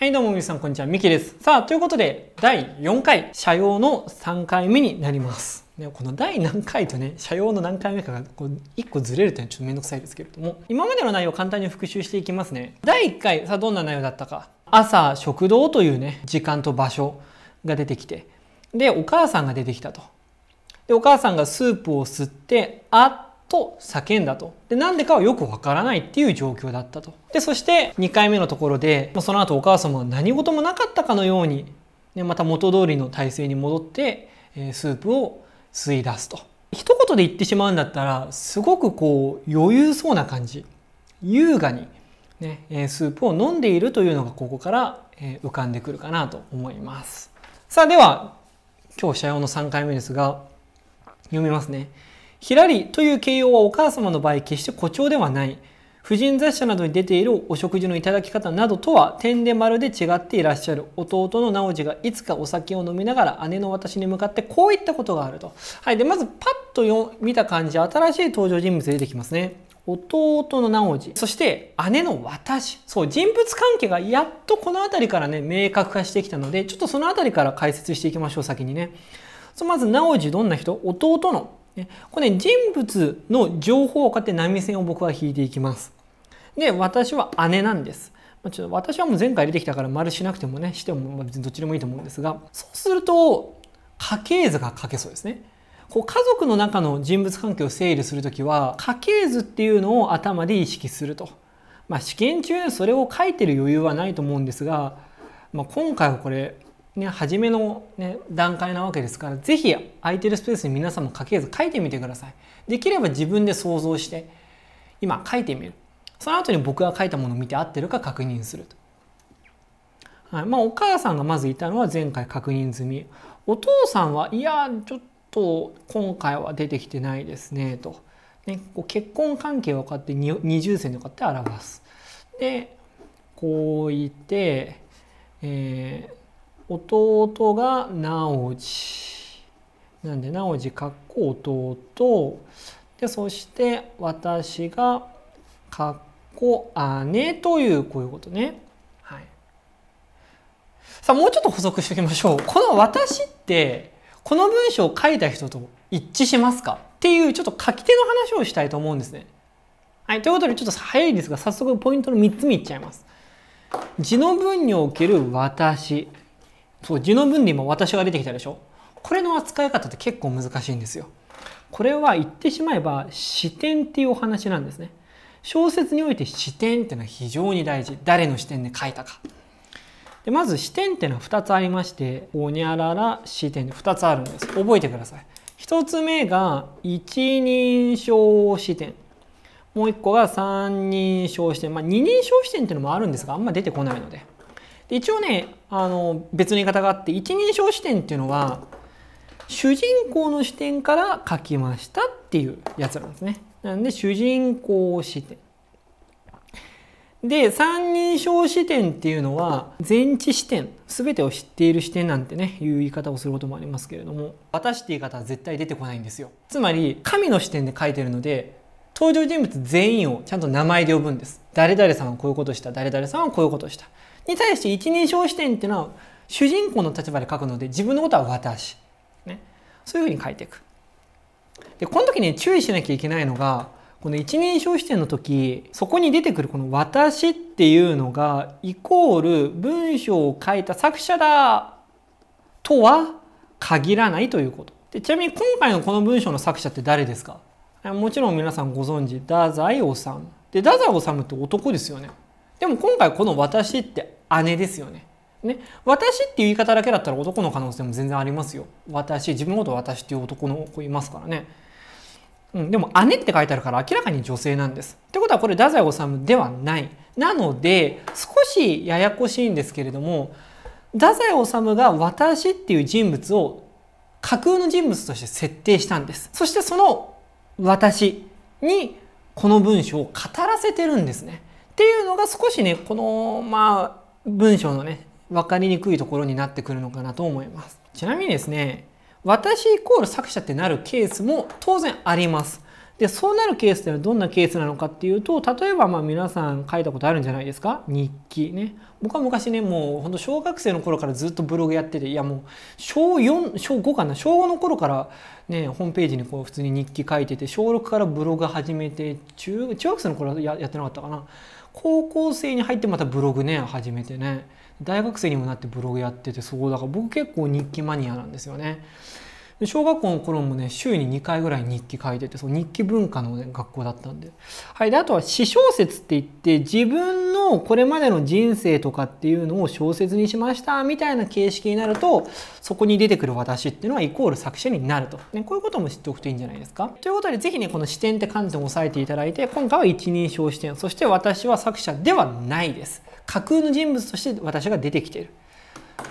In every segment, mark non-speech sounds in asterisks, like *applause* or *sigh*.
はい、どうも皆さん、こんにちは。ミキです。さあ、ということで、第4回、車用の3回目になります。この第何回とね、車用の何回目かがこう1個ずれるというのはちょっとめんどくさいですけれども、今までの内容を簡単に復習していきますね。第1回、さあ、どんな内容だったか。朝、食堂というね、時間と場所が出てきて、で、お母さんが出てきたと。で、お母さんがスープを吸って、あっと叫んだと。で、なんでかはよくわからないっていう状況だったと。で、そして2回目のところで、その後お母様は何事もなかったかのように、ね、また元通りの体勢に戻って、えスープを吸い出すと。一言で言ってしまうんだったら、すごくこう余裕そうな感じ。優雅に、ね、えスープを飲んでいるというのがここから、え浮かんでくるかなと思います。さあ、では、今日合用の3回目ですが、読みますね。ひらりという形容はお母様の場合決して誇張ではない。婦人雑誌などに出ているお食事のいただき方などとは点で丸で違っていらっしゃる弟の直次がいつかお酒を飲みながら姉の私に向かってこういったことがあると。はい、でまずパッと見た感じ新しい登場人物出てきますね。弟の直次そして姉の私そう人物関係がやっとこの辺りからね明確化してきたのでちょっとその辺りから解説していきましょう先にね。そうまず直次どんな人弟のこれ、ね、人物の情報買って波線を僕は引いていきます。で、私は姉なんです。まあ、ちょっと私はもう前回出てきたから丸しなくてもね、しても別にどっちでもいいと思うんですが、そうすると家系図が書けそうですね。こう家族の中の人物関係を整理するときは、家系図っていうのを頭で意識すると。まあ試験中それを書いてる余裕はないと思うんですが、まあ、今回はこれね、初めの、ね、段階なわけですから、ぜひ空いてるスペースに皆さんも書けず書いてみてください。できれば自分で想像して、今書いてみる。その後に僕が書いたものを見て合ってるか確認すると。はい、まあ、お母さんがまずいたのは前回確認済み。お父さんは、いや、ちょっと今回は出てきてないですね、と。ね、こう結婚関係を買って二重線でこって表す。で、こう言って、えー、弟が直次なんで直次かっこ弟でそして私がかっこ姉というこういうことね。はい、さあもうちょっと補足しておきましょう。この私ってこの文章を書いた人と一致しますかっていうちょっと書き手の話をしたいと思うんですね。はい、ということでちょっと早いですが早速ポイントの3つ目いっちゃいます。字の文における私そう字の分離も私が出てきたでしょこれの扱い方って結構難しいんですよこれは言ってしまえば視点っていうお話なんですね小説において視点っていうのは非常に大事誰の視点で書いたかでまず視点っていうのは2つありましておにゃらら視点で2つあるんです覚えてください1つ目が一人称視点もう1個が三人称視点まあ二人称視点っていうのもあるんですがあんま出てこないのでで一応ねあの別の言い方があって一人称視点っていうのは主人公の視点から書きましたっていうやつなんですね。なんで主人公視点。で三人称視点っていうのは全知視点全てを知っている視点なんてねいう言い方をすることもありますけれども私って言い方は絶対出てこないんですよつまり神の視点で書いてるので登場人物全員をちゃんと名前で呼ぶんです誰々さんはこういうことした誰々さんはこういうことしたに対して一人称視点っていうのは主人公の立場で書くので自分のことは私、ね、そういうふうに書いていくでこの時に注意しなきゃいけないのがこの一人称視点の時そこに出てくるこの「私」っていうのがイコール文章を書いた作者だとは限らないということでちなみに今回のこの文章の作者って誰ですかもちろん皆さんご存知太宰治で太宰治って男ですよねでも今回この「私」って姉ですよねね、私っていう言い方だけだったら男の可能性も全然ありますよ。私、自分ごと私っていう男の子いますからね。うん、でも姉って書いてあるから明らかに女性なんです。ってことはこれ太宰治ではない。なので少しややこしいんですけれども太宰治が私っていう人物を架空の人物として設定したんです。そしてその私にこの文章を語らせてるんですね。っていうのが少しねこのまあ文章のね分かりにくいところになってくるのかなと思います。ちなみにですね私イコール作者ってなるケースも当然あります。でそうなるケースではどんなケースなのかっていうと例えばまあ皆さん書いたことあるんじゃないですか日記ね僕は昔ねもうほんと小学生の頃からずっとブログやってていやもう小4小5かな小5の頃からねホームページにこう普通に日記書いてて小6からブログ始めて中中学生の頃はややってなかったかな高校生に入ってまたブログね始めてね大学生にもなってブログやっててそうだから僕結構日記マニアなんですよね。で小学校の頃もね週に2回ぐらい日記書いててその日記文化の、ね、学校だったんで,、はい、であとは私小説って言って自分のこれまでの人生とかっていうのを小説にしましたみたいな形式になるとそこに出てくる私っていうのはイコール作者になると、ね、こういうことも知っておくといいんじゃないですか。ということで是非ねこの視点って観点を押さえていただいて今回は一人称視点そして私は作者ではないです。架空の人物として私が出てきている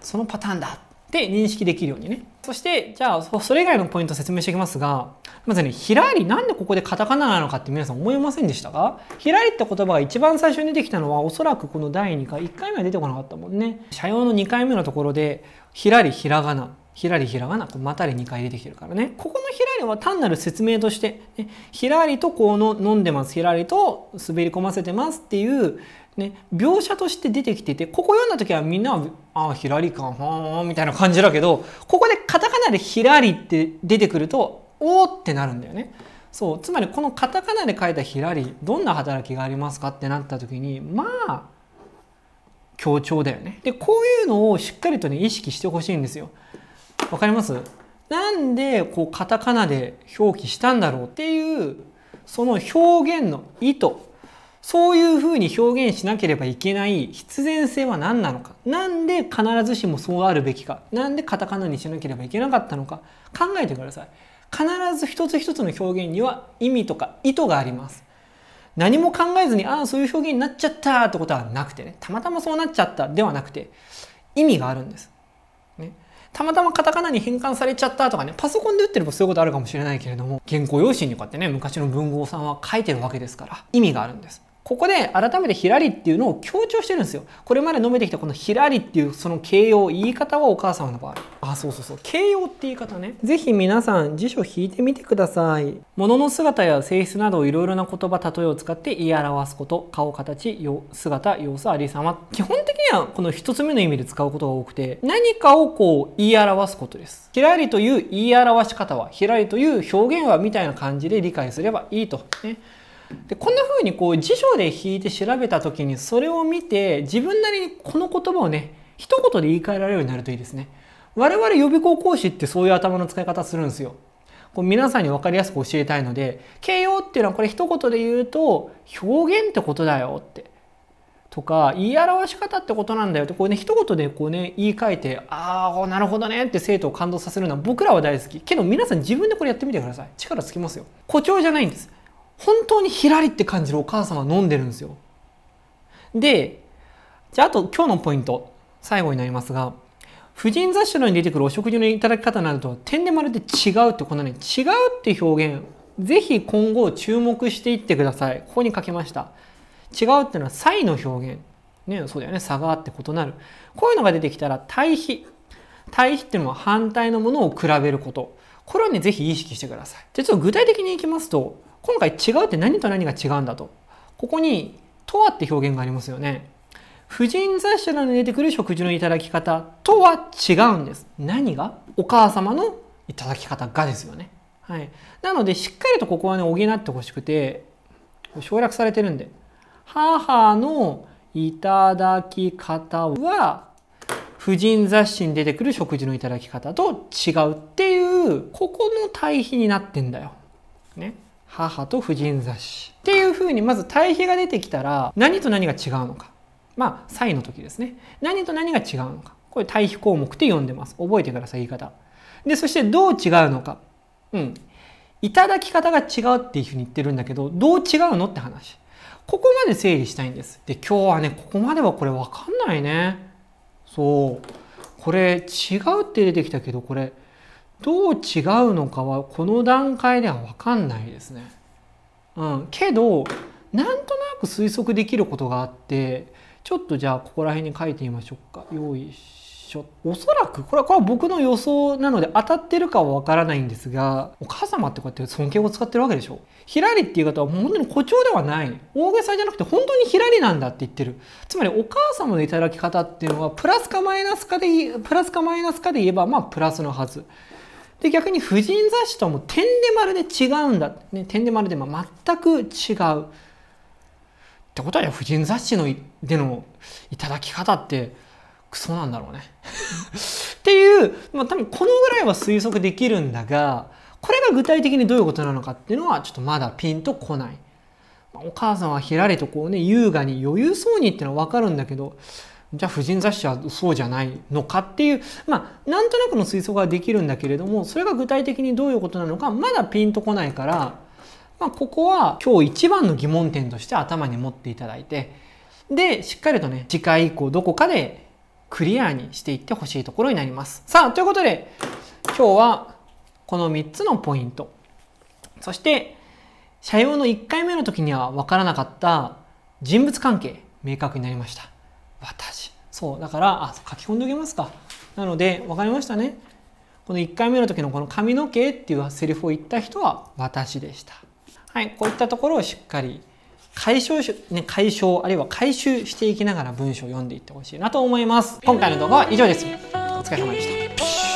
そのパターンだで認識できるようにねそしてじゃあそれ以外のポイント説明していきますがまずね「ひらり」なんでここでカタカナなのかって皆さん思いませんでしたかひらりって言葉が一番最初に出てきたのはおそらくこの第2回1回目は出てこなかったもんね。社用の2回目のところで「ひらりひらがな」ひらりひらがな、こうまたり2回出てきてるからね。ここのひらりは単なる説明として、ね、ひらりとこうの飲んでます、ひらりと滑り込ませてますっていう、ね、描写として出てきてて、ここ読んだ時はみんなは、ああ、ひらりか、はあ、みたいな感じだけど、ここでカタカナでひらりって出てくると、おーってなるんだよね。そう、つまりこのカタカナで書いたひらり、どんな働きがありますかってなった時に、まあ、強調だよね。で、こういうのをしっかりとね、意識してほしいんですよ。わかりますなんでこうカタカナで表記したんだろうっていうその表現の意図そういうふうに表現しなければいけない必然性は何なのかなんで必ずしもそうあるべきかなんでカタカナにしなければいけなかったのか考えてください必ず一つ一つの表現には意味とか意図があります何も考えずにああそういう表現になっちゃったってことはなくてねたまたまそうなっちゃったではなくて意味があるんですたまたまカタカナに変換されちゃったとかね、パソコンで打ってればそういうことあるかもしれないけれども、原稿用紙にこうやってね、昔の文豪さんは書いてるわけですから、意味があるんです。ここで改めてヒラリっていうのを強調してるんですよ。これまで述べてきたこのひらりっていうその形容、言い方はお母様の場合。あ、そうそうそう。形容って言い方ね。ぜひ皆さん辞書引いてみてください。物の姿や性質などいろいろな言葉、例えを使って言い表すこと、顔、形、姿、様子、ありさま。基本はこの1つ目の意味で使うことが多くて何かをこう言い表すことです。ひらりという言い表し方はひらりという表現はみたいな感じで理解すればいいと。ねでこんな風にこう辞書で引いて調べた時にそれを見て自分なりにこの言葉をね一言で言い換えられるようになるといいですね。我々予備校講師ってそういう頭の使い方するんですよ。こう皆さんに分かりやすく教えたいので形容っていうのはこれ一言で言うと表現ってことだよってとか言い表し方ってことなんだよってこうね一言でこうね言い換えてああなるほどねって生徒を感動させるのは僕らは大好きけど皆さん自分でこれやってみてください力つきますよ誇張じゃないんです本当にひらりって感じるお母さんは飲んでるんですよでじゃああと今日のポイント最後になりますが婦人雑誌のに出てくるお食事のいただき方になると点でまるで違うってこのね違うって表現ぜひ今後注目していってくださいここに書きました違うっていうのは差異の表現。ね、そうだよね。差があって異なる。こういうのが出てきたら対比。対比っていうのは反対のものを比べること。これはね、ぜひ意識してください。じゃちょっと具体的にいきますと、今回違うって何と何が違うんだと。ここに、とはって表現がありますよね。婦人雑誌などに出てくる食事のいただき方とは違うんです。何がお母様のいただき方がですよね。はい。なので、しっかりとここはね、補ってほしくて、省略されてるんで、母のいただき方は、婦人雑誌に出てくる食事のいただき方と違うっていう、ここの対比になってんだよ。ね。母と婦人雑誌。っていうふうに、まず対比が出てきたら、何と何が違うのか。まあ、歳の時ですね。何と何が違うのか。これ対比項目って読んでます。覚えてください、言い方。で、そしてどう違うのか。うん。いただき方が違うっていうふうに言ってるんだけど、どう違うのって話。ここまで整理したいんです。で、今日はね、ここまではこれわかんないね。そう。これ違うって出てきたけど、これどう違うのかはこの段階ではわかんないですね。うん。けど、なんとなく推測できることがあって、ちょっとじゃあここら辺に書いてみましょうか。用意ししおそらくこれはこれは僕の予想なので当たってるかはわからないんですがお母様ってこうやって尊敬を使ってるわけでしょひらりっていう方は本当に誇張ではない大げさじゃなくて本当にひらりなんだって言ってるつまりお母様の頂き方っていうのはプラスかマイナスかでプラスかマイナスかで言えばまあプラスのはずで逆に婦人雑誌とはもう点でまるで違うんだ、ね、点でまるでま全く違うってことは婦人雑誌のでの頂き方ってクソなんだろうね *laughs* っていう、まあ、多分このぐらいは推測できるんだがこれが具体的にどういうことなのかっていうのはちょっとまだピンとこない。まお母さんはひらりとこうね優雅に余裕そうにってのは分かるんだけどじゃあ婦人雑誌はそうじゃないのかっていうまあなんとなくの推測はできるんだけれどもそれが具体的にどういうことなのかまだピンとこないから、まあ、ここは今日一番の疑問点として頭に持っていただいてでしっかりとね次回以降どこかでクリアにしていってほしいところになります。さあ、ということで、今日はこの3つのポイント。そして、社用の1回目の時には分からなかった人物関係、明確になりました。私。そう、だから、あ、書き込んでおきますか。なので、分かりましたね。この1回目の時のこの髪の毛っていうセリフを言った人は私でした。はい、こういったところをしっかり解消し、ね、解消、あるいは回収していきながら文章を読んでいってほしいなと思います。今回の動画は以上です。お疲れ様でした。